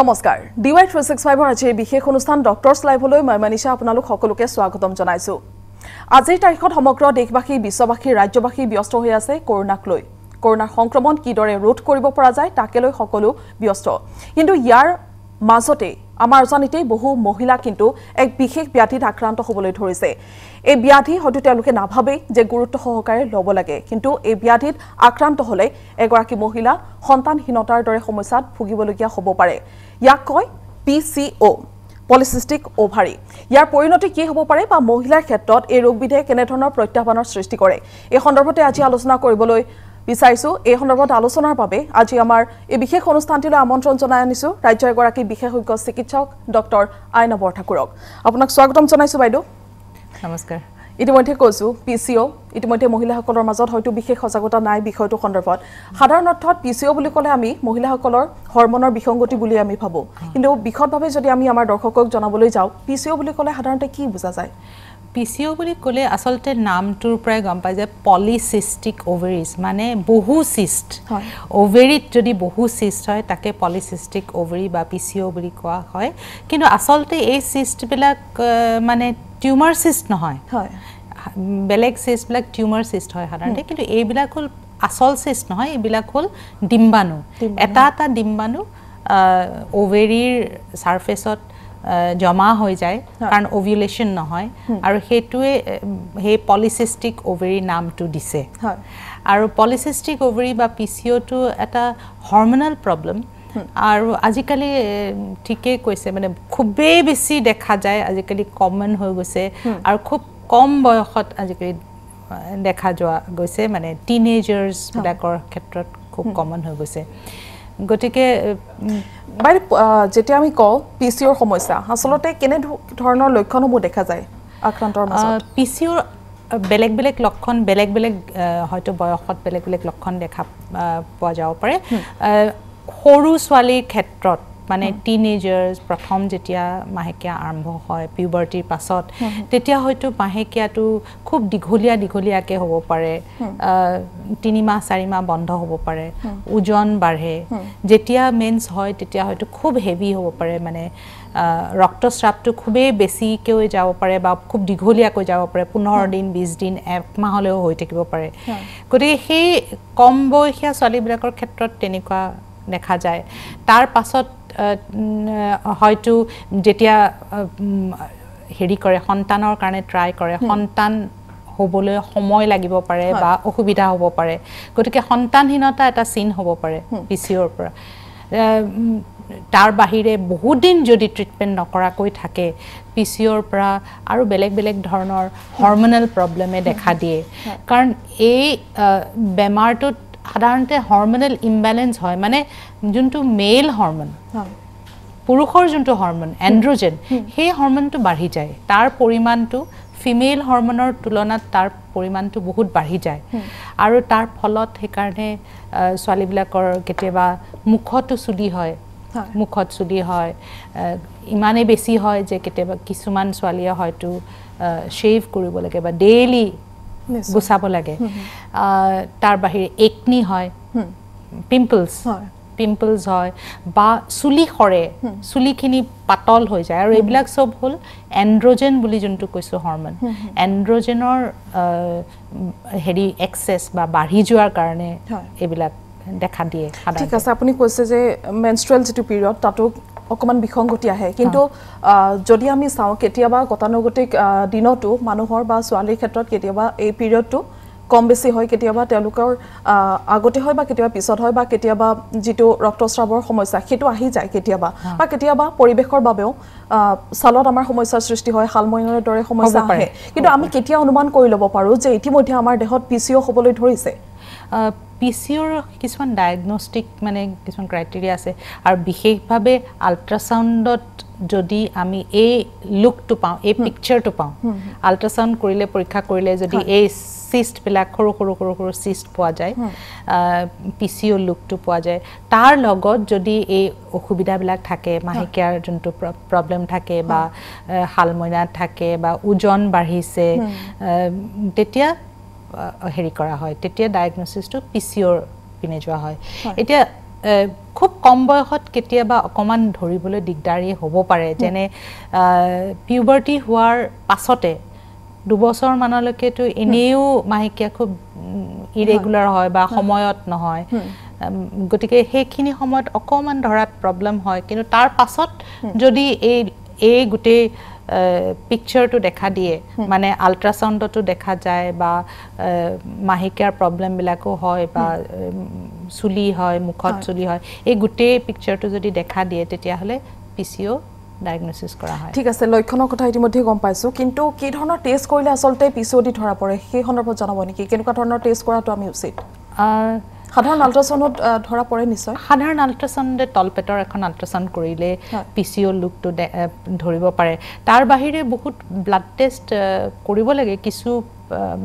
নমস্কাৰ D Y three six ফাইভৰ আজিৰ বিশেষ অনুষ্ঠান ডক্টৰ্ছ লাইভলৈ মই মানিছা আপোনালোক সকলোকে স্বাগতম জনাইছোঁ আজিৰ তাৰিখত সমগ্ৰ দেশবাসী বিশ্ববাসী ৰাজ্যবাসী ব্যস্ত হৈ আছে কৰোণাক লৈ কৰোণাৰ সংক্ৰমণ কিদৰে ৰোধ কৰিব পৰা যায় তাকে লৈ সকলো ব্যস্ত কিন্তু ইয়াৰ মাজতে আমাৰ অজানিতেই বহু মহিলা কিন্তু এক বিশেষ ব্যাধিত আক্ৰান্ত হ'বলৈ ধৰিছে এই ব্যাধি হয়তো তেওঁলোকে নাভাবে যে গুৰুত্ব সহকাৰে ল'ব লাগে কিন্তু এই ব্যাধিত আক্ৰান্ত হ'লে এগৰাকী মহিলা সন্তানহীনতাৰ দৰে সমস্যাত ভুগিবলগীয়া হ'ব পাৰে ইয়াক কয় P C O' polycystic ovary ইয়াৰ পৰিণতি কি হ'ব পাৰে বা মহিলাৰ ক্ষেত্ৰত এই ৰোগবিধে কেনেধৰণৰ প্ৰত্যাহ্বানৰ সৃষ্টি কৰে এই সন্দৰ্ভতে আজি আলোচনা কৰিবলৈ বিচাৰিছোঁ এই সন্দৰ্ভত আলোচনাৰ বাবে আজি আমাৰ এই বিশেষ অনুষ্ঠানটিলৈ আমন্ত্ৰণ জনাই আনিছোঁ ৰাজ্যৰ এগৰাকী বিশেষজ্ঞ চিকিৎসক ডক্টৰ আইনা বৰঠাকুৰক আপোনাক স্বাগতম জনাইছোঁ বাইদেউ নমস্কাৰ ইতিমধ্যে কৈছোঁ পি চি অ' ইতিমধ্যে মহিলাসকলৰ মাজত হয়তো বিশেষ সজাগতা নাই বিষয়টো সন্দৰ্ভত সাধাৰণ অৰ্থত পি চি অ' বুলি ক'লে আমি মহিলাসকলৰ হৰ্মনৰ বিসংগতি বুলি আমি ভাবোঁ কিন্তু বিশদভাৱে যদি আমি আমাৰ দৰ্শকক জনাবলৈ যাওঁ পি চি অ' বুলি ক'লে সাধাৰণতে কি বুজা যায় পি চি অ' বুলি ক'লে আচলতে নামটোৰ পৰাই গম পায় যে পলিচিষ্টিক অ'ভেৰিজ মানে বহু চিষ্ট অ'ভেৰিত যদি বহু চিষ্ট হয় তাকে পলিচিষ্টিক অ'ভেৰি বা পি চি অ' বুলি কোৱা হয় কিন্তু আচলতে এই চিষ্টবিলাক মানে টিউমাৰ চিষ্ট নহয় হয় বেলেগ চিষ্টবিলাক টিউমাৰ চিষ্ট হয় সাধাৰণতে কিন্তু এইবিলাক হ'ল আচল চিষ্ট নহয় এইবিলাক হ'ল ডিম্বাণু এটা এটা ডিম্বাণু অ'ভেৰিৰ ছাৰ্ফেচত জমা হৈ যায় কাৰণ অভিউলেশ্যন নহয় আৰু সেইটোৱে সেই পলিচিষ্টিক অভেৰী নামটো দিছে আৰু পলিচিষ্টিক অভেৰী বা পি চি অ'টো এটা হৰ্মনেল প্ৰব্লেম আৰু আজিকালি ঠিকেই কৈছে মানে খুবেই বেছি দেখা যায় আজিকালি কমন হৈ গৈছে আৰু খুব কম বয়সত আজিকালি দেখা যোৱা গৈছে মানে টিনেজাৰ্ছবিলাকৰ ক্ষেত্ৰত খুব কমন হৈ গৈছে গতিকে বাইদেউ যেতিয়া আমি কওঁ পি চি অ'ৰ সমস্যা আচলতে কেনে ধৰণৰ লক্ষণসমূহ দেখা যায় আক্ৰান্তৰ পি চি অ'ৰ বেলেগ বেলেগ লক্ষণ বেলেগ বেলেগ হয়তো বয়সত বেলেগ বেলেগ লক্ষণ দেখা পোৱা যাব পাৰে সৰু ছোৱালীৰ ক্ষেত্ৰত মানে টিনেজাৰ প্ৰথম যেতিয়া মাহেকীয়া আৰম্ভ হয় পিউবাৰ্টিৰ পাছত তেতিয়া হয়তো মাহেকীয়াটো খুব দীঘলীয়া দীঘলীয়াকৈ হ'ব পাৰে তিনিমাহ চাৰিমাহ বন্ধ হ'ব পাৰে ওজন বাঢ়ে যেতিয়া মেইনছ হয় তেতিয়া হয়তো খুব হেভি হ'ব পাৰে মানে ৰক্তস্ৰাৱটো খুবেই বেছিকৈ যাব পাৰে বা খুব দীঘলীয়াকৈ যাব পাৰে পোন্ধৰ দিন বিছ দিন একমাহলৈও হৈ থাকিব পাৰে গতিকে সেই কম বয়সীয়া ছোৱালীবিলাকৰ ক্ষেত্ৰত তেনেকুৱা দেখা যায় তাৰ পাছত হয়তো যেতিয়া হেৰি কৰে সন্তানৰ কাৰণে ট্ৰাই কৰে সন্তান হ'বলৈ সময় লাগিব পাৰে বা অসুবিধা হ'ব পাৰে গতিকে সন্তানহীনতা এটা চিন হ'ব পাৰে পি চি অ'ৰ পৰা তাৰ বাহিৰে বহুত দিন যদি ট্ৰিটমেণ্ট নকৰাকৈ থাকে পি চি অ'ৰ পৰা আৰু বেলেগ বেলেগ ধৰণৰ হৰমনেল প্ৰব্লেমে দেখা দিয়ে কাৰণ এই বেমাৰটোত সাধাৰণতে হৰ্মনেল ইমবেলেঞ্চ হয় মানে যোনটো মেইল হৰ্মন পুৰুষৰ যোনটো হৰ্মন এণ্ড্ৰজেন সেই হৰ্মনটো বাঢ়ি যায় তাৰ পৰিমাণটো ফিমেল হৰ্মনৰ তুলনাত তাৰ পৰিমাণটো বহুত বাঢ়ি যায় আৰু তাৰ ফলত সেইকাৰণে ছোৱালীবিলাকৰ কেতিয়াবা মুখতো চুলি হয় মুখত চুলি হয় ইমানেই বেছি হয় যে কেতিয়াবা কিছুমান ছোৱালীয়ে হয়তো শ্বেভ কৰিব লাগে বা ডেইলি গুচাব লাগে তাৰ বাহিৰে একনি হয় পিম্পলছ পিম্পলছ হয় বা চুলি সৰে চুলিখিনি পাতল হৈ যায় আৰু এইবিলাক চব হ'ল এণ্ড্ৰজেন বুলি যোনটো কৈছোঁ হৰমন এণ্ড্ৰজেনৰ হেৰি এক্সেছ বা বাঢ়ি যোৱাৰ কাৰণে এইবিলাক দেখা দিয়ে ঠিক আছে আপুনি কৈছে যে মেনষ্ট্ৰেল যিটো পিৰিয়ড তাতো অকমান বিসংগতি আহে কিন্তু যদি আমি চাও কেতিয়াবা গতানুগতিক দিনটো মানুহৰ বা ছোৱালীৰ ক্ষেত্ৰত কেতিয়াবা এই পিৰিয়ডটো কম বেছি হয় কেতিয়াবা তেওঁলোকৰ আগতে হয় বা কেতিয়াবা পিছত হয় বা কেতিয়াবা যিটো ৰক্তস্ৰাৱৰ সমস্যা সেইটো আহি যায় কেতিয়াবা বা কেতিয়াবা পৰিৱেশৰ বাবেও ছালত আমাৰ সমস্যাৰ সৃষ্টি হয় শালমৈনৰ দৰে সমস্যা আহে কিন্তু আমি কেতিয়াও অনুমান কৰি ল'ব পাৰোঁ যে ইতিমধ্যে আমাৰ দেহত পি চি অ' হ'বলৈ ধৰিছে পি চি অ'ৰ কিছুমান ডায়েগনষ্টিক মানে কিছুমান ক্ৰাইটেৰিয়া আছে আৰু বিশেষভাৱে আল্ট্ৰাচাউণ্ডত যদি আমি এই লুকটো পাওঁ এই পিকচাৰটো পাওঁ আল্ট্ৰাচাউণ্ড কৰিলে পৰীক্ষা কৰিলে যদি এই চিষ্টবিলাক সৰু সৰু সৰু সৰু চিষ্ট পোৱা যায় পি চি অ' লুকটো পোৱা যায় তাৰ লগত যদি এই অসুবিধাবিলাক থাকে মাহেকীয়াৰ যোনটো প্ৰব্লেম থাকে বা শালমইনাত থাকে বা ওজন বাঢ়িছে তেতিয়া হেৰি কৰা হয় তেতিয়া ডায়েগনচিছটো পি চি অ'ৰ পিনে যোৱা হয় এতিয়া খুব কম বয়সত কেতিয়াবা অকণমান ধৰিবলৈ দিগদাৰী হ'ব পাৰে যেনে পিউবাৰ্টি হোৱাৰ পাছতে দুবছৰমানলৈকেতো এনেও মাহেকীয়া খুব ইৰেগুলাৰ হয় বা সময়ত নহয় গতিকে সেইখিনি সময়ত অকণমান ধৰাত প্ৰব্লেম হয় কিন্তু তাৰ পাছত যদি এই এই গোটেই পিকচাৰটো দেখা দিয়ে মানে আল্ট্ৰাচাউণ্ডটো দেখা যায় বা মাহেকীয়াৰ প্ৰব্লেমবিলাকো হয় বা চুলি হয় মুখত চুলি হয় এই গোটেই পিকচাৰটো যদি দেখা দিয়ে তেতিয়াহ'লে পি চি অ' ডায়েগনচিছ কৰা হয় ঠিক আছে লক্ষণৰ কথা ইতিমধ্যে গম পাইছোঁ কিন্তু কি ধৰণৰ টেষ্ট কৰিলে আচলতে পি চি অ' ডি ধৰা পৰে সেই সন্দৰ্ভত জনাব নেকি কেনেকুৱা ধৰণৰ টেষ্ট কৰাটো আমি উচিত সাধাৰণ আল্ট্ৰাচাউণ্ডত ধৰা পৰে নিশ্চয় সাধাৰণ আল্ট্ৰাচাউণ্ডে তল পেটৰ এখন আল্ট্ৰাচাউণ্ড কৰিলে পি চি অ' লুকটো ধৰিব পাৰে তাৰ বাহিৰে বহুত ব্লাড টেষ্ট কৰিব লাগে কিছু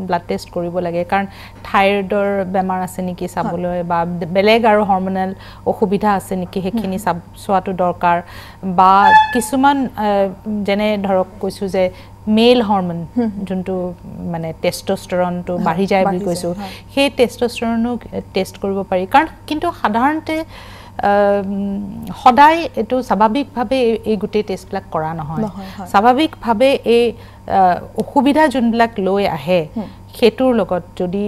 ব্লাড টেষ্ট কৰিব লাগে কাৰণ থাইৰয়ডৰ বেমাৰ আছে নেকি চাবলৈ বা বেলেগ আৰু হৰ্মনেল অসুবিধা আছে নেকি সেইখিনি চাব চোৱাটো দৰকাৰ বা কিছুমান যেনে ধৰক কৈছোঁ যে মেইল হৰ্মন যোনটো মানে টেষ্টষ্টৰণটো বাঢ়ি যায় বুলি কৈছোঁ সেই টেষ্টষ্টৰণো টেষ্ট কৰিব পাৰি কাৰণ কিন্তু সাধাৰণতে সদায় এইটো স্বাভাৱিকভাৱে এই গোটেই টেষ্টবিলাক কৰা নহয় স্বাভাৱিকভাৱে এই অসুবিধা যোনবিলাক লৈ আহে সেইটোৰ লগত যদি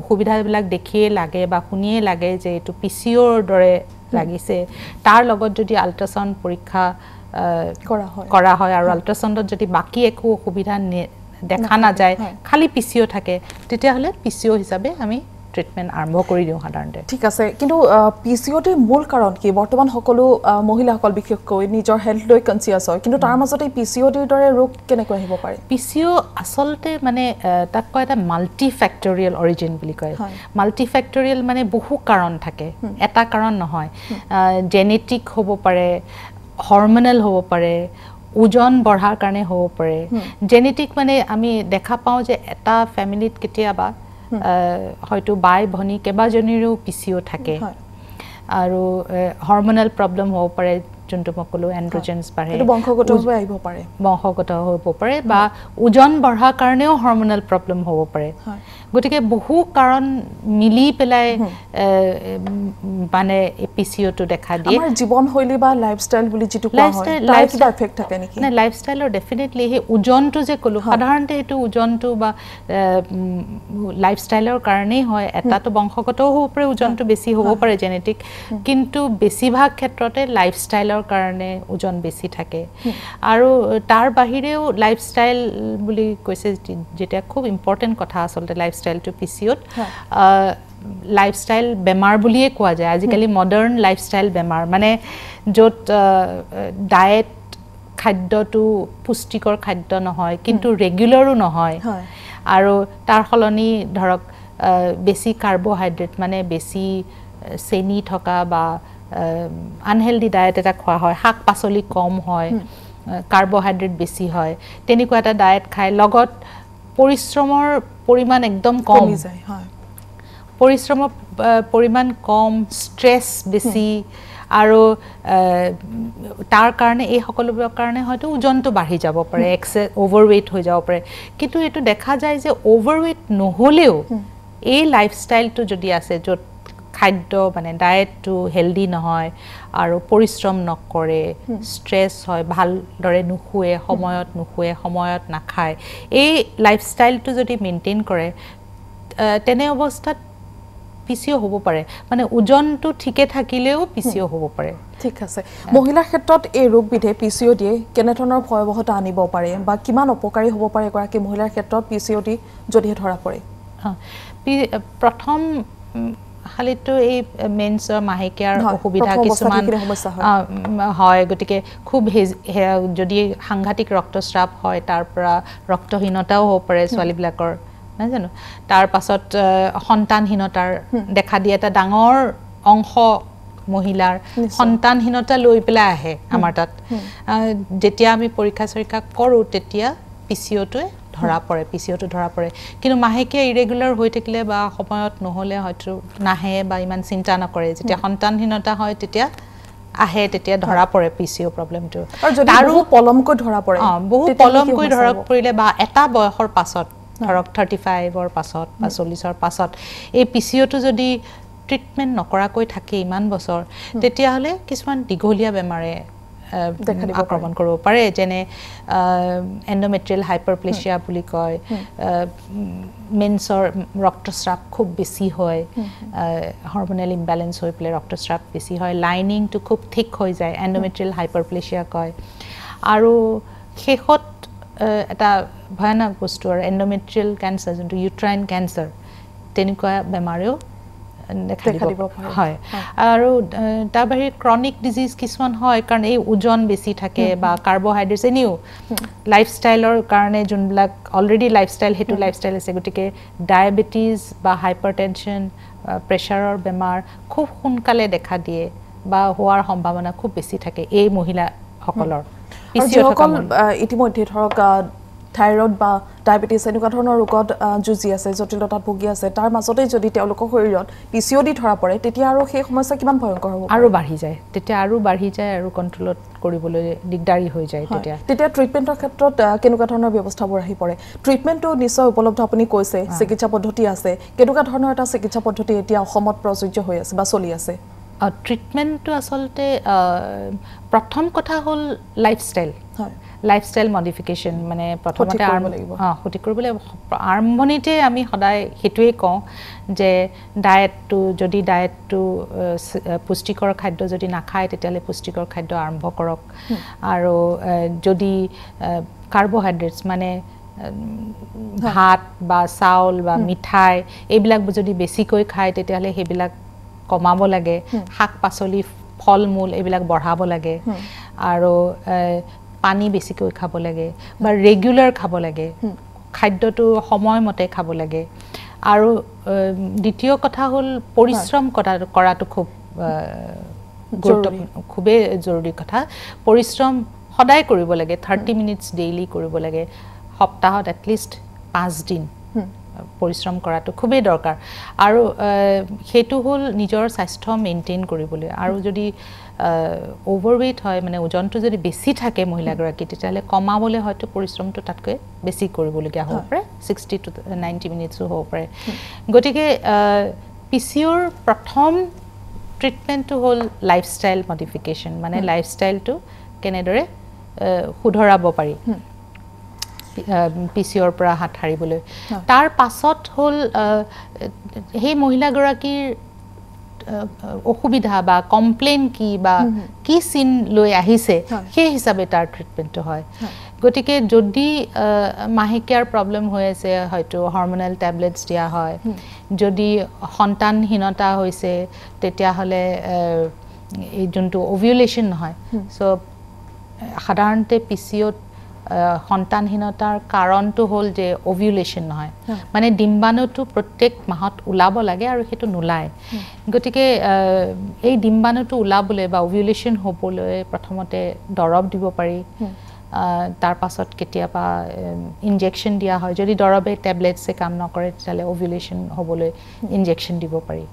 অসুবিধাবিলাক দেখিয়ে লাগে বা শুনিয়ে লাগে যে এইটো পি চি অ'ৰ দৰে লাগিছে তাৰ লগত যদি আল্ট্ৰাচাউণ্ড পৰীক্ষা কৰা হয় আৰু আল্ট্ৰাচাউণ্ডত যদি বাকী একো অসুবিধা দেখা নাযায় খালী পি চি অ' থাকে তেতিয়াহ'লে পি চি অ' হিচাপে আমি ট্ৰিটমেণ্ট আৰম্ভ কৰি দিওঁ সাধাৰণতে ঠিক আছে কিন্তু পি চি অ'টোৰ মূল কাৰণ কি বৰ্তমান সকলো মহিলাসকল বিশেষকৈ নিজৰ হেল্থ লৈ কনচিয়াছ হয় কিন্তু তাৰ মাজতে পি চি অ'টিৰ দৰে ৰোগ কেনেকৈ আহিব পাৰে পি চি অ' আচলতে মানে তাক কয় এটা মাল্টি ফেক্টৰিয়েল অৰিজিন বুলি কয় মাল্টি ফেক্টৰিয়েল মানে বহু কাৰণ থাকে এটা কাৰণ নহয় জেনেটিক হ'ব পাৰে হৰ্মনেল হ'ব পাৰে ওজন বঢ়াৰ কাৰণে হ'ব পাৰে জেনেটিক মানে আমি দেখা পাওঁ যে এটা ফেমিলিত কেতিয়াবা হয়তো বাই ভনী কেইবাজনীৰো পি চিঅ থাকে আৰু হৰমনেল প্ৰব্লেম হ'ব পাৰে যোনটো মই ক'লোঁ এণ্ড্ৰজেন্স বাঢ়ে বংশগত আহিব পাৰে বংশগত হ'ব পাৰে বা ওজন বঢ়াৰ কাৰণেও হৰমনেল প্ৰব্লেম হ'ব পাৰে গতিকে বহু কাৰণ মিলি পেলাই মানে পি চি অ'টো দেখা দিয়ে জীৱনশৈলী বা লাইফষ্টাইল বুলি যিটো নাই লাইফষ্টাইলৰ ডেফিনেটলি সেই ওজনটো যে ক'লোঁ সাধাৰণতে সেইটো ওজনটো বা লাইফ ষ্টাইলৰ কাৰণেই হয় এটাতো বংশগতও হ'ব পাৰে ওজনটো বেছি হ'ব পাৰে জেনেটিক কিন্তু বেছিভাগ ক্ষেত্ৰতে লাইফ ষ্টাইলৰ কাৰণে ওজন বেছি থাকে আৰু তাৰ বাহিৰেও লাইফ ষ্টাইল বুলি কৈছে যেতিয়া খুব ইম্পৰ্টেণ্ট কথা আচলতে লাইফ লাইফষ্টাইলটো পি চি অ'ত লাইফষ্টাইল বেমাৰ বুলিয়ে কোৱা যায় আজিকালি মডাৰ্ণ লাইফষ্টাইল বেমাৰ মানে য'ত ডায়েট uh, uh, খাদ্যটো পুষ্টিকৰ খাদ্য নহয় কিন্তু ৰেগুলাৰো নহয় আৰু তাৰ সলনি ধৰক uh, বেছি কাৰ্বহাইড্ৰেট মানে বেছি চেনি থকা বা আনহেল্ডি ডায়েট এটা খোৱা হয় শাক পাচলি কম হয় কাৰ্বহাইড্ৰেট বেছি হয় তেনেকুৱা এটা ডায়েট খায় লগত পৰিশ্ৰমৰ পৰিমাণ একদম কম পৰিশ্ৰমৰ পৰিমাণ কম ষ্ট্ৰেছ বেছি আৰু তাৰ কাৰণে এই সকলোবোৰৰ কাৰণে হয়তো ওজনটো বাঢ়ি যাব পাৰে এক্সে অ'ভাৰৱেইট হৈ যাব পাৰে কিন্তু এইটো দেখা যায় যে অ'ভাৰৱেইট নহ'লেও এই লাইফষ্টাইলটো যদি আছে য'ত খাদ্য মানে ডায়েটটো হেলডি নহয় আৰু পৰিশ্ৰম নকৰে ষ্ট্ৰেছ হয় ভালদৰে নুশুৱে সময়ত নুশুৱে সময়ত নাখায় এই লাইফষ্টাইলটো যদি মেইনটেইন কৰে তেনে অৱস্থাত পি পিচিঅ' হ'ব পাৰে মানে ওজনটো ঠিকে থাকিলেও পি পিচিঅ' হ'ব পাৰে ঠিক আছে মহিলাৰ ক্ষেত্ৰত এই ৰোগবিধে পি চি অ' ডিয়ে কেনেধৰণৰ ভয়াৱহতা আনিব পাৰে বা কিমান অপকাৰী হ'ব পাৰে এগৰাকী মহিলাৰ ক্ষেত্ৰত পি চি অ' ডি যদিহে ধৰা পৰে প্ৰথম খালিতো এই মেন্সৰ মাহেকীয়াৰ অসুবিধা কিছুমান হয় গতিকে খুব যদি সাংঘাতিক ৰক্তস্ৰাৱ হয় তাৰ পৰা ৰক্তহীনতাও হ'ব পাৰে ছোৱালীবিলাকৰ নহয় জানো তাৰ পাছত সন্তানহীনতাৰ দেখা দিয়ে এটা ডাঙৰ অংশ মহিলাৰ সন্তানহীনতা লৈ পেলাই আহে আমাৰ তাত যেতিয়া আমি পৰীক্ষা চৰীক্ষা কৰোঁ তেতিয়া পি চি অ'টোৱে ধৰা পৰে পি চি অ'টো ধৰা পৰে কিন্তু মাহেকীয়া ইৰেগুলাৰ হৈ থাকিলে বা সময়ত নহ'লে হয়তো নাহে বা ইমান চিন্তা নকৰে যেতিয়া সন্তানহীনতা হয় তেতিয়া আহে তেতিয়া ধৰা পৰে পি চি অ' প্ৰব্লেমটো আৰু পলমকৈ ধৰা পৰে অঁ বহুত পলমকৈ ধৰক পৰিলে বা এটা বয়সৰ পাছত ধৰক থাৰ্টি ফাইভৰ পাছত বা চল্লিছৰ পাছত এই পি চি অ'টো যদি ট্ৰিটমেণ্ট নকৰাকৈ থাকে ইমান বছৰ তেতিয়াহ'লে কিছুমান দীঘলীয়া বেমাৰে আক্ৰমণ কৰিব পাৰে যেনে এণ্ডমেট্ৰিয়েল হাইপাৰপ্লেছিয়া বুলি কয় মেন্সৰ ৰক্তস্ৰাৱ খুব বেছি হয় হৰ্মনেল ইমবেলেঞ্চ হৈ পেলাই ৰক্তস্ৰাৱ বেছি হয় লাইনিংটো খুব ঠিক হৈ যায় এণ্ডমেট্ৰিয়েল হাইপাৰপ্লেছিয়া কয় আৰু শেষত এটা ভয়ানক বস্তু আৰু এণ্ডমেট্ৰিয়েল কেঞ্চাৰ যোনটো ইউট্ৰাইন কেঞ্চাৰ তেনেকুৱা বেমাৰেও দেখা দিব হয় আৰু তাৰ বাহিৰে ক্ৰনিক ডিজিজ কিছুমান হয় কাৰণ এই ওজন বেছি থাকে বা কাৰ্বহাইড্ৰেট এনেও লাইফষ্টাইলৰ কাৰণে যোনবিলাক অলৰেডি লাইফষ্টাইল সেইটো লাইফষ্টাইল আছে গতিকে ডায়েবেটিছ বা হাইপাৰ টেনশ্যন প্ৰেছাৰৰ বেমাৰ খুব সোনকালে দেখা দিয়ে বা হোৱাৰ সম্ভাৱনা খুব বেছি থাকে এই মহিলাসকলৰ ইতিমধ্যে ধৰক থাইৰয়ড বা ডায়েবেটিছ এনেকুৱা ধৰণৰ ৰোগত যুঁজি আছে জটিলতাত ভুগি আছে তাৰ মাজতে যদি তেওঁলোকৰ শৰীৰত পি চি অ' ডি ধৰা পৰে তেতিয়া আৰু সেই সমস্যা কিমান ভয়ংকৰ হ'ব আৰু বাঢ়ি যায় তেতিয়া আৰু বাঢ়ি যায় আৰু কণ্ট্ৰলত কৰিবলৈ দিগদাৰী হৈ যায় তেতিয়া তেতিয়া ট্ৰিটমেণ্টৰ ক্ষেত্ৰত কেনেকুৱা ধৰণৰ ব্যৱস্থাবোৰ আহি পৰে ট্ৰিটমেণ্টটো নিশ্চয় উপলব্ধ আপুনি কৈছে চিকিৎসা পদ্ধতি আছে কেনেকুৱা ধৰণৰ এটা চিকিৎসা পদ্ধতি এতিয়া অসমত প্ৰযোজ্য হৈ আছে বা চলি আছে ট্ৰিটমেণ্টটো আচলতে প্ৰথম কথা হ'ল লাইফষ্টাইল লাইফষ্টাইল মডিফিকেশ্যন মানে প্ৰথমতে অঁ সুতি কৰিব লাগিব আৰম্ভণিতে আমি সদায় সেইটোৱেই কওঁ যে ডায়েটটো যদি ডায়েটটো পুষ্টিকৰ খাদ্য যদি নাখায় তেতিয়াহ'লে পুষ্টিকৰ খাদ্য আৰম্ভ কৰক আৰু যদি কাৰ্বহাইড্ৰেটছ মানে ভাত বা চাউল বা মিঠাই এইবিলাক যদি বেছিকৈ খায় তেতিয়াহ'লে সেইবিলাক কমাব লাগে শাক পাচলি ফল মূল এইবিলাক বঢ়াব লাগে আৰু পানী বেছিকৈ খাব লাগে বা ৰেগুলাৰ খাব লাগে খাদ্যটো সময়মতে খাব লাগে আৰু দ্বিতীয় কথা হ'ল পৰিশ্ৰম কৰা কৰাটো খুব গুৰুত্বপূৰ্ণ খুবেই জৰুৰী কথা পৰিশ্ৰম সদায় কৰিব লাগে থাৰ্টি মিনিটছ ডেইলি কৰিব লাগে সপ্তাহত এটলিষ্ট পাঁচদিন পৰিশ্ৰম কৰাটো খুবেই দৰকাৰ আৰু সেইটো হ'ল নিজৰ স্বাস্থ্য মেইনটেইন কৰিবলৈ আৰু যদি অ'ভাৰৱেইট হয় মানে ওজনটো যদি বেছি থাকে মহিলাগৰাকী তেতিয়াহ'লে কমাবলৈ হয়তো পৰিশ্ৰমটো তাতকৈ বেছি কৰিবলগীয়া হ'ব পাৰে ছিক্সটি টু নাইণ্টি মিনিটছো হ'ব পাৰে গতিকে পি চি অ'ৰ প্ৰথম ট্ৰিটমেণ্টটো হ'ল লাইফষ্টাইল মডিফিকেশ্যন মানে লাইফষ্টাইলটো কেনেদৰে শুধৰাব পাৰি পি চি অ'ৰ পৰা হাত সাৰিবলৈ তাৰ পাছত হ'ল সেই মহিলাগৰাকীৰ অসুবিধা বা কমপ্লেইন কি বা কি চিন লৈ আহিছে সেই হিচাপে তাৰ ট্ৰিটমেণ্টটো হয় গতিকে যদি মাহেকীয়াৰ প্ৰব্লেম হৈ আছে হয়তো হৰ্মনেল টেবলেটছ দিয়া হয় যদি সন্তানহীনতা হৈছে তেতিয়াহ'লে এই যোনটো অভিউলেশ্যন নহয় চ' সাধাৰণতে পি চি অ'ত সন্তানহীনতাৰ কাৰণটো হ'ল যে অভিউলেশ্যন নহয় মানে ডিম্বাণুটো প্ৰত্যেক মাহত ওলাব লাগে আৰু সেইটো নোলায় গতিকে এই ডিম্বাণুটো ওলাবলৈ বা অভিউলেশ্যন হ'বলৈ প্ৰথমতে দৰৱ দিব পাৰি তাৰপাছত কেতিয়াবা ইনজেকশ্যন দিয়া হয় যদি দৰৱে টেবলেটছে কাম নকৰে তেতিয়াহ'লে অভিউলেশ্যন হ'বলৈ ইনজেকশ্যন দিব পাৰি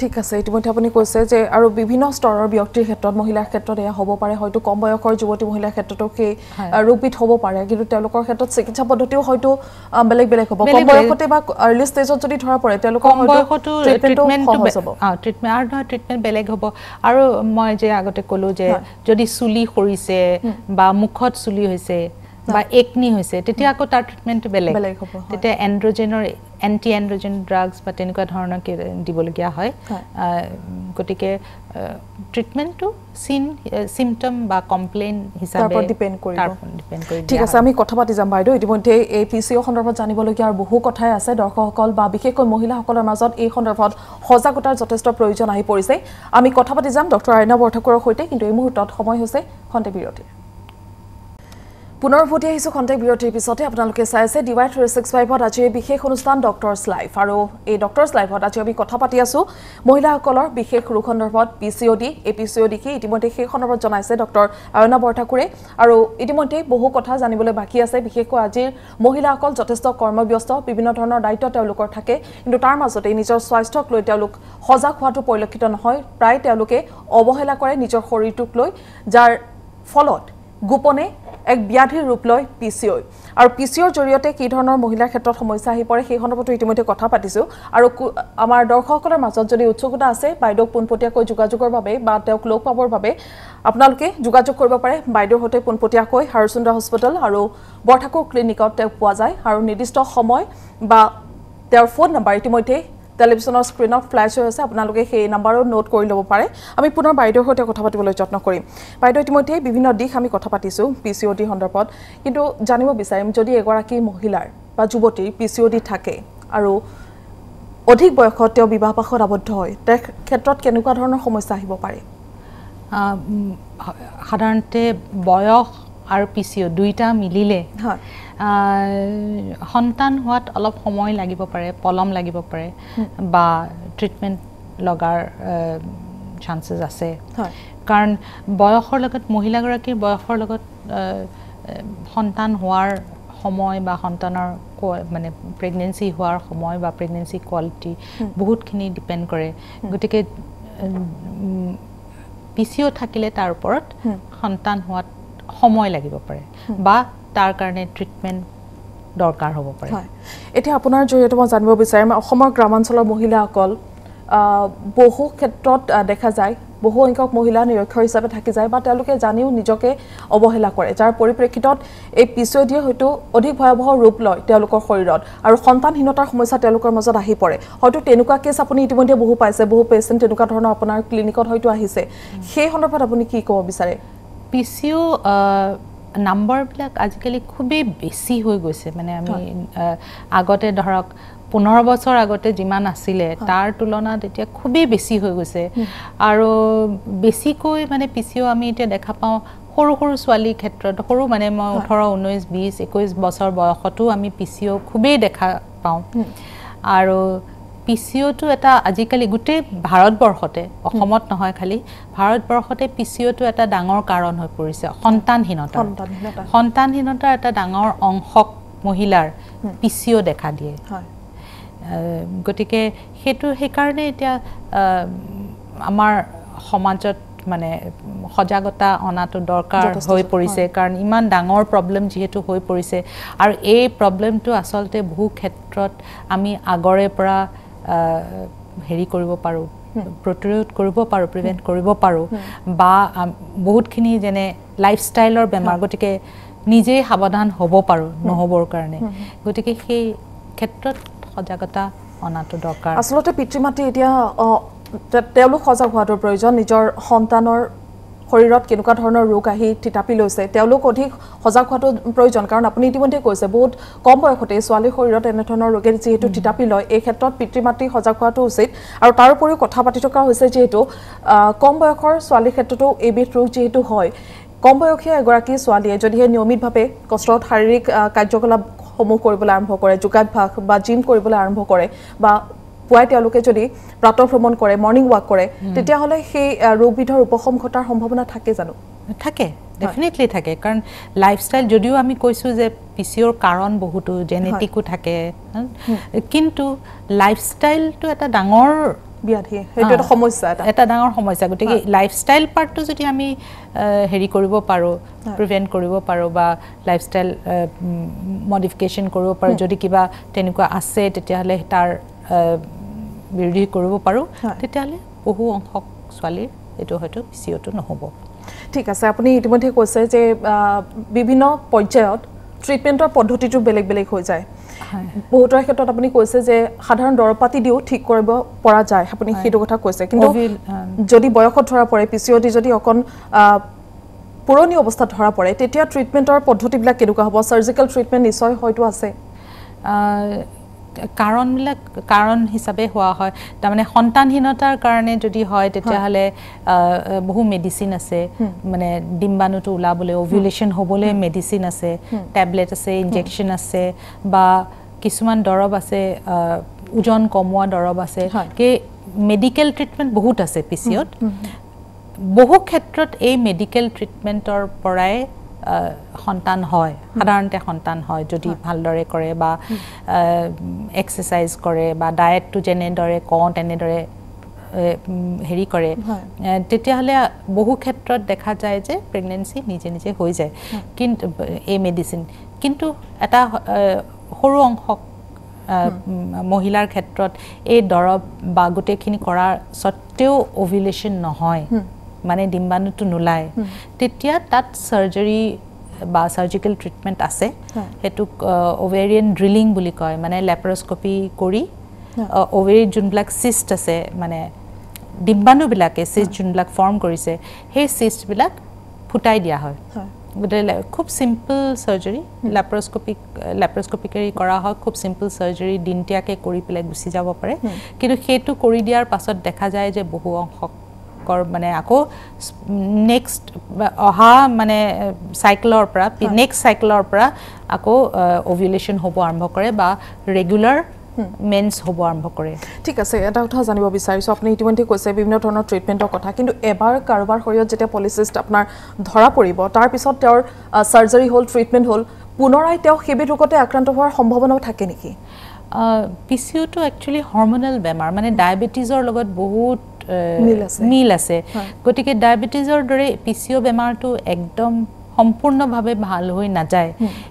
ঠিক আছে ইতিমধ্যে আপুনি কৈছে যে আৰু বিভিন্ন স্তৰৰ ব্যক্তিৰ ক্ষেত্ৰত মহিলাৰ ক্ষেত্ৰত এয়া হ'ব পাৰে হয়তো কম বয়সৰ যুৱতী মহিলাৰ ক্ষেত্ৰতো সেই ৰূপবিধ হ'ব পাৰে কিন্তু তেওঁলোকৰ ক্ষেত্ৰত চিকিৎসা পদ্ধতিও হয়তো বেলেগ বেলেগ হ'ব কম বয়সতে বা আৰ্লি ষ্টেজত যদি ধৰা পৰে তেওঁলোকৰ বেলেগ হ'ব আৰু মই যে আগতে ক'লোঁ যে যদি চুলি সৰিছে বা মুখত চুলি হৈছে বা একনি হৈছে তেতিয়া আকৌ তাৰ ট্ৰিটমেণ্টটো বেলেগ বেলেগ হ'ব তেতিয়া এণ্ড্ৰজেনৰ এণ্টি এণ্ড্ৰজেন ড্ৰাগছ বা তেনেকুৱা ধৰণৰ দিবলগীয়া হয় গতিকে ট্ৰিটমেণ্টটো চিন চিমটম বা কমপ্লেইন হিচাপে ডিপেণ্ড কৰি ডিপেণ্ড কৰি ঠিক আছে আমি কথা পাতি যাম বাইদেউ ইতিমধ্যে এই পি চি অ' সন্দৰ্ভত জানিবলগীয়া আৰু বহু কথাই আছে দৰ্শকসকল বা বিশেষকৈ মহিলাসকলৰ মাজত এই সন্দৰ্ভত সজাগতাৰ যথেষ্ট প্ৰয়োজন আহি পৰিছে আমি কথা পাতি যাম ডক্টৰ আইনা বৰঠাকুৰৰ সৈতে কিন্তু এই মুহূৰ্তত সময় হৈছে খন্তে বিৰতিৰ পুনৰ ভোটি আহিছোঁ খন্তেক বিৰতিৰ পিছতে আপোনালোকে চাই আছে ডি ৱাই থ্ৰী ছিক্স ফাইভত আজি এই বিশেষ অনুষ্ঠান ডক্টৰছ লাইফ আৰু এই ডক্টৰছ লাইফত আজি আমি কথা পাতি আছোঁ মহিলাসকলৰ বিশেষ ৰোগ সন্দৰ্ভত পি চি অ' ডি এ পি চি অ' ডি ডিকে ইতিমধ্যে সেই সন্দৰ্ভত জনাইছে ডক্টৰ আয়না বৰঠাকুৰে আৰু ইতিমধ্যেই বহু কথা জানিবলৈ বাকী আছে বিশেষকৈ আজিৰ মহিলাসকল যথেষ্ট কৰ্মব্যস্ত বিভিন্ন ধৰণৰ দায়িত্ব তেওঁলোকৰ থাকে কিন্তু তাৰ মাজতে নিজৰ স্বাস্থ্যক লৈ তেওঁলোক সজাগ হোৱাটো পৰিলক্ষিত নহয় প্ৰায় তেওঁলোকে অৱহেলা কৰে নিজৰ শৰীৰটোক লৈ যাৰ ফলত গোপনে এক ব্যাধিৰ ৰূপ লয় পি চি অ' আৰু পি চি অ'ৰ জৰিয়তে কি ধৰণৰ মহিলাৰ ক্ষেত্ৰত সমস্যা আহি পৰে সেই সন্দৰ্ভতো ইতিমধ্যে কথা পাতিছোঁ আৰু আমাৰ দৰ্শকসকলৰ মাজত যদি উৎসুকতা আছে বাইদেউক পোনপটীয়াকৈ যোগাযোগৰ বাবে বা তেওঁক লগ পাবৰ বাবে আপোনালোকে যোগাযোগ কৰিব পাৰে বাইদেউৰ সৈতে পোনপটীয়াকৈ হাৰচুন্দ্ৰা হস্পিটেল আৰু বৰঠাকুৰ ক্লিনিকত তেওঁক পোৱা যায় আৰু নিৰ্দিষ্ট সময় বা তেওঁৰ ফোন নাম্বাৰ ইতিমধ্যেই টেলিভিশ্যনৰ স্ক্ৰীণত ফ্লেছ হৈ আছে আপোনালোকে সেই নাম্বাৰো নোট কৰি ল'ব পাৰে আমি পুনৰ বাইদেউৰ সৈতে কথা পাতিবলৈ যত্ন কৰিম বাইদেউ ইতিমধ্যেই বিভিন্ন দিশ আমি কথা পাতিছোঁ পি চি অ' ডি সন্দৰ্ভত কিন্তু জানিব বিচাৰিম যদি এগৰাকী মহিলাৰ বা যুৱতীৰ পি চি অ' ডি থাকে আৰু অধিক বয়সত তেওঁ বিবাহপাশত আবদ্ধ হয় তে ক্ষেত্ৰত কেনেকুৱা ধৰণৰ সমস্যা আহিব পাৰে সাধাৰণতে বয়স আৰু পি চি অ' দুয়োটা মিলিলে হয় সন্তান হোৱাত অলপ সময় লাগিব পাৰে পলম লাগিব পাৰে বা ট্ৰিটমেণ্ট লগাৰ চান্সেছ আছে কাৰণ বয়সৰ লগত মহিলাগৰাকীৰ বয়সৰ লগত সন্তান হোৱাৰ সময় বা সন্তানৰ মানে প্ৰেগনেঞ্চি হোৱাৰ সময় বা প্ৰেগনেঞ্চি কোৱালিটি বহুতখিনি ডিপেণ্ড কৰে গতিকে পি চিঅ' থাকিলে তাৰ ওপৰত সন্তান হোৱাত সময় লাগিব পাৰে বা তাৰ কাৰণে ট্ৰিটমেণ্ট দৰকাৰ হ'ব পাৰে এতিয়া আপোনাৰ জৰিয়তে মই জানিব বিচাৰিম অসমৰ গ্ৰামাঞ্চলৰ মহিলাসকল বহু ক্ষেত্ৰত দেখা যায় বহু সংখ্যক মহিলা নিৰক্ষৰ হিচাপে থাকি যায় বা তেওঁলোকে জানিও নিজকে অৱহেলা কৰে যাৰ পৰিপ্ৰেক্ষিতত এই পিছুৱেদিয়ে হয়তো অধিক ভয়াৱহ ৰূপ লয় তেওঁলোকৰ শৰীৰত আৰু সন্তানহীনতাৰ সমস্যা তেওঁলোকৰ মাজত আহি পৰে হয়তো তেনেকুৱা কেছ আপুনি ইতিমধ্যে বহু পাইছে বহু পেচেণ্ট তেনেকুৱা ধৰণৰ আপোনাৰ ক্লিনিকত হয়তো আহিছে সেই সন্দৰ্ভত আপুনি কি ক'ব বিচাৰে পি চি অ' নাম্বাৰবিলাক আজিকালি খুবেই বেছি হৈ গৈছে মানে আমি আগতে ধৰক পোন্ধৰ বছৰ আগতে যিমান আছিলে তাৰ তুলনাত এতিয়া খুবেই বেছি হৈ গৈছে আৰু বেছিকৈ মানে পি চি অ' আমি এতিয়া দেখা পাওঁ সৰু সৰু ছোৱালীৰ ক্ষেত্ৰত সৰু মানে মই ওঠৰ ঊনৈছ বিছ একৈছ বছৰ বয়সতো আমি পি চি অ' খুবেই দেখা পাওঁ আৰু পি চি অ'টো এটা আজিকালি গোটেই ভাৰতবৰ্ষতে অসমত নহয় খালি ভাৰতবৰ্ষতে পি চি অ'টো এটা ডাঙৰ কাৰণ হৈ পৰিছে সন্তানহীনতা সন্তানহীনতাৰ এটা ডাঙৰ অংশক মহিলাৰ পি চি অ' দেখা দিয়ে গতিকে সেইটো সেইকাৰণে এতিয়া আমাৰ সমাজত মানে সজাগতা অনাটো দৰকাৰ হৈ পৰিছে কাৰণ ইমান ডাঙৰ প্ৰব্লেম যিহেতু হৈ পৰিছে আৰু এই প্ৰব্লেমটো আচলতে বহু ক্ষেত্ৰত আমি আগৰে পৰা হেৰি কৰিব পাৰোঁ প্ৰতিৰোধ কৰিব পাৰোঁ প্ৰিভেণ্ট কৰিব পাৰোঁ বা বহুতখিনি যেনে লাইফ ষ্টাইলৰ বেমাৰ গতিকে নিজেই সাৱধান হ'ব পাৰোঁ নহ'বৰ কাৰণে গতিকে সেই ক্ষেত্ৰত সজাগতা অনাটো দৰকাৰ আচলতে পিতৃ মাতৃ এতিয়া তেওঁলোক সজাগ হোৱাটো প্ৰয়োজন নিজৰ সন্তানৰ শৰীৰত কেনেকুৱা ধৰণৰ ৰোগ আহি থিতাপি লৈছে তেওঁলোক অধিক সজাগ হোৱাটো প্ৰয়োজন কাৰণ আপুনি ইতিমধ্যে কৈছে বহুত কম বয়সতে ছোৱালীৰ শৰীৰত এনেধৰণৰ ৰোগে যিহেতু থিতাপি লয় এই ক্ষেত্ৰত পিতৃ মাতৃ সজাগ হোৱাটো উচিত আৰু তাৰ উপৰিও কথা পাতি থকা হৈছে যিহেতু কম বয়সৰ ছোৱালীৰ ক্ষেত্ৰতো এইবিধ ৰোগ যিহেতু হয় কম বয়সীয়া এগৰাকী ছোৱালীয়ে যদিহে নিয়মিতভাৱে কষ্টত শাৰীৰিক কাৰ্যকলাপসমূহ কৰিবলৈ আৰম্ভ কৰে যোগাভ্যাস বা জিম কৰিবলৈ আৰম্ভ কৰে বা পুৱাই তেওঁলোকে যদি প্ৰাতঃ ভ্ৰমণ কৰে মৰ্ণিং ৱাক কৰে তেতিয়াহ'লে সেই ৰোগবিধৰ উপশম ঘটাৰ সম্ভাৱনা থাকে জানো থাকে ডেফিনেটলি থাকে কাৰণ লাইফষ্টাইল যদিও আমি কৈছোঁ যে পি চি অ'ৰ কাৰণ বহুতো জেনেটিকো থাকে কিন্তু লাইফষ্টাইলটো এটা ডাঙৰ এটা ডাঙৰ সমস্যা গতিকে লাইফষ্টাইল পাৰ্টটো যদি আমি হেৰি কৰিব পাৰোঁ প্ৰিভেণ্ট কৰিব পাৰোঁ বা লাইফষ্টাইল মডিফিকেশ্যন কৰিব পাৰোঁ যদি কিবা তেনেকুৱা আছে তেতিয়াহ'লে তাৰ বিৰোধী কৰিব পাৰোঁ তেতিয়াহ'লে বহু অংশক ছোৱালীৰ এইটো হয়তো পি নহ'ব ঠিক আছে আপুনি ইতিমধ্যে কৈছে যে বিভিন্ন পৰ্যায়ত ট্ৰিটমেণ্টৰ পদ্ধতিটো বেলেগ বেলেগ হৈ যায় বহুতৰ ক্ষেত্ৰত আপুনি কৈছে যে সাধাৰণ দৰৱ পাতি দিও ঠিক কৰিব পৰা যায় আপুনি সেইটো কথা কৈছে কিন্তু যদি বয়সত ধৰা পৰে পি চি অ' ডি যদি অকণ পুৰণি অৱস্থাত ধৰা পৰে তেতিয়া ট্ৰিটমেণ্টৰ পদ্ধতিবিলাক কেনেকুৱা হ'ব ছাৰ্জিকেল ট্ৰিটমেণ্ট নিশ্চয় হয়তো আছে কাৰণবিলাক কাৰণ হিচাপে হোৱা হয় তাৰমানে সন্তানহীনতাৰ কাৰণে যদি হয় তেতিয়াহ'লে বহু মেডিচিন আছে মানে ডিম্বাণুটো ওলাবলৈ অভিউলেশ্যন হ'বলৈ মেডিচিন আছে টেবলেট আছে ইনজেকশ্যন আছে বা কিছুমান দৰৱ আছে ওজন কমোৱা দৰৱ আছে সেই মেডিকেল ট্ৰিটমেণ্ট বহুত আছে পি চি অ'ত বহু ক্ষেত্ৰত এই মেডিকেল ট্ৰিটমেণ্টৰ পৰাই সন্তান হয় সাধাৰণতে সন্তান হয় যদি ভালদৰে কৰে বা এক্সাৰচাইজ কৰে বা ডায়েটটো যেনেদৰে কওঁ তেনেদৰে হেৰি কৰে তেতিয়াহ'লে বহু ক্ষেত্ৰত দেখা যায় যে প্ৰেগনেঞ্চি নিজে নিজে হৈ যায় কিন্তু এই মেডিচিন কিন্তু এটা সৰু অংশক মহিলাৰ ক্ষেত্ৰত এই দৰৱ বা গোটেইখিনি কৰাৰ স্বত্বেও অভিলেশ্যন নহয় মানে ডিম্বাণুটো নোলায় তেতিয়া তাত চাৰ্জাৰী বা চাৰ্জিকেল ট্ৰিটমেণ্ট আছে সেইটোক অ'ভেৰিয়েন ড্ৰিলিং বুলি কয় মানে লেপ্ৰ'স্কপি কৰি অভেৰিত যোনবিলাক চিষ্ট আছে মানে ডিম্বাণুবিলাকে চিষ্ট যোনবিলাক ফৰ্ম কৰিছে সেই চিষ্টবিলাক ফুটাই দিয়া হয় গতিকে খুব চিম্পল চাৰ্জাৰী লেপাৰস্কপিক লেপাৰস্কপিকেৰে কৰা হয় খুব চিম্পল চাৰ্জাৰী দিনটীয়াকৈ কৰি পেলাই গুচি যাব পাৰে কিন্তু সেইটো কৰি দিয়াৰ পাছত দেখা যায় যে বহু অংশক আপোনালোকৰ মানে আকৌ নেক্সট অহা মানে চাইকেলৰ পৰা নেক্সট চাইকেলৰ পৰা আকৌ অভিউলেশ্যন হ'ব আৰম্ভ কৰে বা ৰেগুলাৰ মেন্স হ'ব আৰম্ভ কৰে ঠিক আছে এটা কথা জানিব বিচাৰিছোঁ আপুনি ইতিমধ্যে কৈছে বিভিন্ন ধৰণৰ ট্ৰিটমেণ্টৰ কথা কিন্তু এবাৰ কাৰোবাৰ শৰীৰত যেতিয়া পলিচিষ্ট আপোনাৰ ধৰা পৰিব তাৰপিছত তেওঁৰ চাৰ্জাৰী হ'ল ট্ৰিটমেণ্ট হ'ল পুনৰাই তেওঁ সেইবিধ ৰোগতে আক্ৰান্ত হোৱাৰ সম্ভাৱনাও থাকে নেকি পি চি ইউটো একচুৱেলি হৰ্মনেল বেমাৰ মানে ডায়েবেটিছৰ লগত বহুত মিল আছে গতিকে ডায়েবেটিছৰ দৰে পি চি অ' বেমাৰটো একদম সম্পূৰ্ণভাৱে ভাল হৈ নাযায়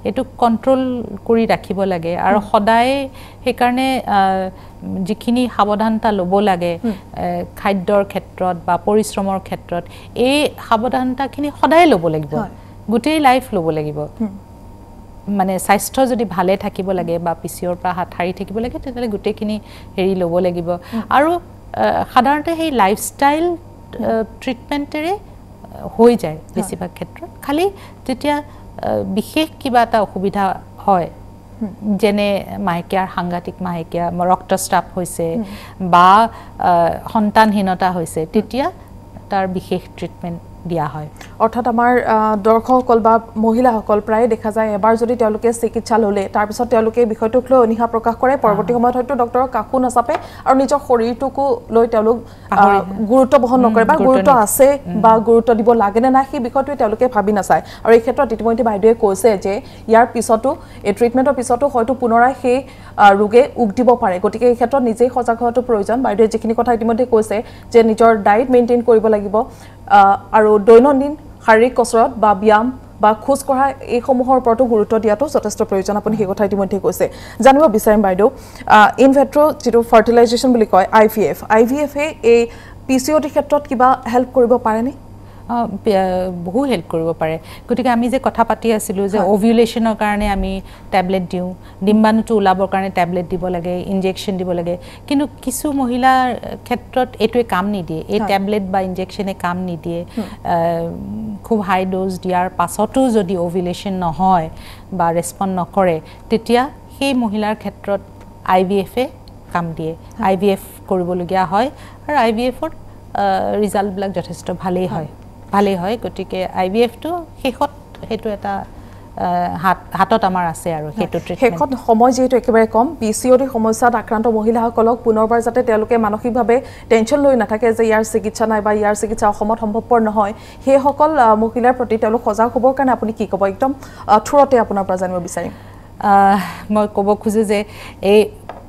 এইটো কণ্ট্ৰল কৰি ৰাখিব লাগে আৰু সদায় সেইকাৰণে যিখিনি সাৱধানতা ল'ব লাগে খাদ্যৰ ক্ষেত্ৰত বা পৰিশ্ৰমৰ ক্ষেত্ৰত এই সাৱধানতাখিনি সদায় ল'ব লাগিব গোটেই লাইফ ল'ব লাগিব মানে স্বাস্থ্য যদি ভালে থাকিব লাগে বা পি চি অ'ৰ পৰা হাত সাৰি থাকিব লাগে তেতিয়াহ'লে গোটেইখিনি হেৰি ল'ব লাগিব আৰু সাধাৰণতে সেই লাইফ ষ্টাইল ট্ৰিটমেণ্টেৰে হৈ যায় বেছিভাগ ক্ষেত্ৰত খালী যেতিয়া বিশেষ কিবা এটা অসুবিধা হয় যেনে মাহেকীয়াৰ সাংঘাতিক মাহেকীয়া ৰক্তস্ৰাপ হৈছে বা সন্তানহীনতা হৈছে তেতিয়া তাৰ বিশেষ ট্ৰিটমেণ্ট দিয়া হয় অৰ্থাৎ আমাৰ দৰ্শকসকল বা মহিলাসকল প্ৰায়ে দেখা যায় এবাৰ যদি তেওঁলোকে চিকিৎসা ল'লে তাৰপিছত তেওঁলোকে বিষয়টোক লৈ অনীহা প্ৰকাশ কৰে পৰৱৰ্তী সময়ত হয়তো ডক্টৰৰ কাকো নাচাপে আৰু নিজৰ শৰীৰটোকো লৈ তেওঁলোক গুৰুত্ব বহন নকৰে বা গুৰুত্ব আছে বা গুৰুত্ব দিব লাগেনে নাই সেই বিষয়টোৱে তেওঁলোকে ভাবি নাচায় আৰু এই ক্ষেত্ৰত ইতিমধ্যে বাইদেৱে কৈছে যে ইয়াৰ পিছতো এই ট্ৰিটমেণ্টৰ পিছতো হয়তো পুনৰাই সেই ৰোগে উগ দিব পাৰে গতিকে এই ক্ষেত্ৰত নিজেই সজাগ হোৱাটো প্ৰয়োজন বাইদেৱে যিখিনি কথা ইতিমধ্যে কৈছে যে নিজৰ ডায়েট মেইনটেইন কৰিব লাগিব আৰু দৈনন্দিন শাৰীৰিক কচৰত বা ব্যায়াম বা খোজ খোজকঢ়া এইসমূহৰ ওপৰতো গুৰুত্ব দিয়াটো যথেষ্ট প্ৰয়োজন আপুনি সেই কথা ইতিমধ্যে কৈছে জানিব বিচাৰিম বাইদেউ ইন ভেট্ৰ' যিটো ফাৰ্টিলাইজেশ্যন বুলি কয় I V F I V এফে এই পি চি অ' অ'টিৰ ক্ষেত্ৰত কিবা হেল্প কৰিব পাৰেনে বহু হেল্প কৰিব পাৰে গতিকে আমি যে কথা পাতি আছিলোঁ যে অভিউলেশ্যনৰ কাৰণে আমি টেবলেট দিওঁ ডিম্বাণুটো ওলাবৰ কাৰণে টেবলেট দিব লাগে ইনজেকশ্যন দিব লাগে কিন্তু কিছু মহিলাৰ ক্ষেত্ৰত এইটোৱে কাম নিদিয়ে এই টেবলেট বা ইনজেকশ্যনে কাম নিদিয়ে খুব হাই ড'জ দিয়াৰ পাছতো যদি অভিউলেশ্যন নহয় বা ৰেচপণ্ড নকৰে তেতিয়া সেই মহিলাৰ ক্ষেত্ৰত আই ভি এফে কাম দিয়ে আই ভি এফ কৰিবলগীয়া হয় আৰু আই ভি এফৰ ৰিজাল্টবিলাক যথেষ্ট ভালেই হয় ভালেই হয় গতিকে আই বি এফটো শেষত সেইটো এটা হাত হাতত আমাৰ আছে আৰু সেইটো শেষত সময় যিহেতু একেবাৰে কম পি চি অ' ডি সমস্যাত আক্ৰান্ত মহিলাসকলক পুনৰবাৰ যাতে তেওঁলোকে মানসিকভাৱে টেনশ্যন লৈ নাথাকে যে ইয়াৰ চিকিৎসা নাই বা ইয়াৰ চিকিৎসা অসমত সম্ভৱপৰ নহয় সেইসকল মহিলাৰ প্ৰতি তেওঁলোক সজাগ হ'বৰ কাৰণে আপুনি কি ক'ব একদম থুৰতে আপোনাৰ পৰা জানিব বিচাৰিম মই ক'ব খোজোঁ যে এই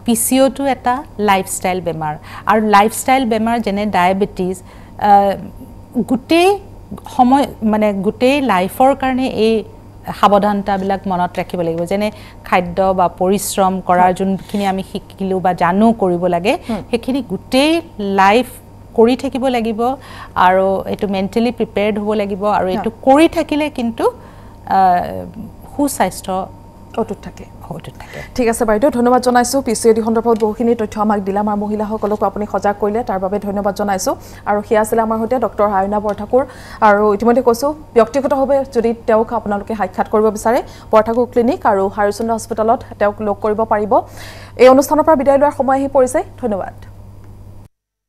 পি চি অ'টো এটা লাইফ ষ্টাইল বেমাৰ আৰু লাইফ ষ্টাইল বেমাৰ যেনে ডায়েবেটিছ গোটেই সময় মানে গোটেই লাইফৰ কাৰণে এই সাৱধানতাবিলাক মনত ৰাখিব লাগিব যেনে খাদ্য বা পৰিশ্ৰম কৰাৰ যোনখিনি আমি শিকিলোঁ বা জানো কৰিব লাগে সেইখিনি গোটেই লাইফ কৰি থাকিব লাগিব আৰু এইটো মেণ্টেলি প্ৰিপেয়াৰ্ড হ'ব লাগিব আৰু এইটো কৰি থাকিলে কিন্তু সুস্বাস্থ্য অটুট থাকে সহযোগ ঠিক আছে বাইদেউ ধন্যবাদ জনাইছোঁ পি চি এ ডি সন্দৰ্ভত বহুখিনি তথ্য আমাক দিলে আমাৰ মহিলাসকলকো আপুনি সজাগ কৰিলে তাৰ বাবে ধন্যবাদ জনাইছোঁ আৰু সেয়া আছিলে আমাৰ সৈতে ডক্টৰ হায়না বৰঠাকুৰ আৰু ইতিমধ্যে কৈছোঁ ব্যক্তিগতভাৱে যদি তেওঁক আপোনালোকে সাক্ষাৎ কৰিব বিচাৰে বৰঠাকুৰ ক্লিনিক আৰু হাৰিচন্দ্ৰ হস্পিটেলত তেওঁক লগ কৰিব পাৰিব এই অনুষ্ঠানৰ পৰা বিদায় লোৱাৰ সময় আহি পৰিছে ধন্যবাদ